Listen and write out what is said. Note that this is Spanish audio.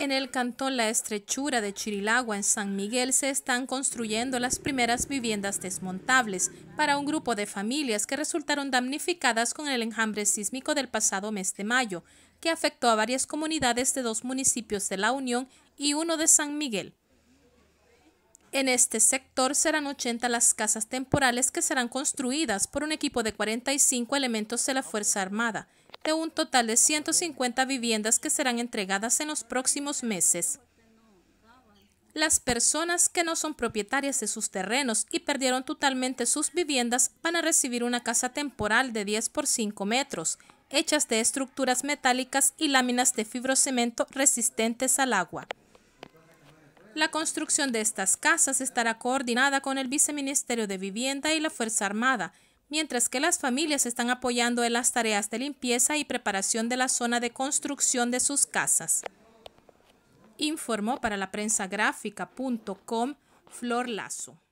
En el cantón La Estrechura de Chirilagua, en San Miguel, se están construyendo las primeras viviendas desmontables para un grupo de familias que resultaron damnificadas con el enjambre sísmico del pasado mes de mayo, que afectó a varias comunidades de dos municipios de La Unión y uno de San Miguel. En este sector serán 80 las casas temporales que serán construidas por un equipo de 45 elementos de la Fuerza Armada, de un total de 150 viviendas que serán entregadas en los próximos meses. Las personas que no son propietarias de sus terrenos y perdieron totalmente sus viviendas van a recibir una casa temporal de 10 por 5 metros, hechas de estructuras metálicas y láminas de fibrocemento resistentes al agua. La construcción de estas casas estará coordinada con el Viceministerio de Vivienda y la Fuerza Armada, mientras que las familias están apoyando en las tareas de limpieza y preparación de la zona de construcción de sus casas. Informó para la prensa gráfica.com Flor Lazo.